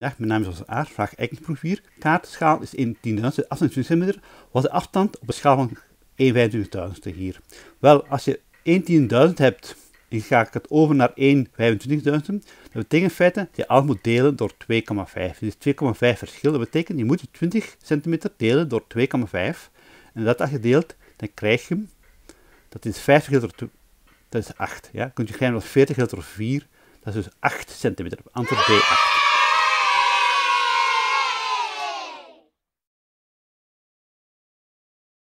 mijn naam is Als Aar, vraag 4. Kaartschaal is 11.000 10.000, 28 cm. Wat de afstand op een schaal van 1,25.000 hier? Wel, als je 1:10.000 hebt en ga ik het over naar 125.000, dan dat betekent in feite dat je alles moet delen door 2,5. Dus 2,5 verschil, dat betekent je moet je 20 cm delen door 2,5. En dat als je deelt, dan krijg je Dat is 50 gedeeld door 2, dat is 8. Ja? Kun je gaan dat 40 gedeeld door 4, dat is dus 8 cm. Antwoord B8.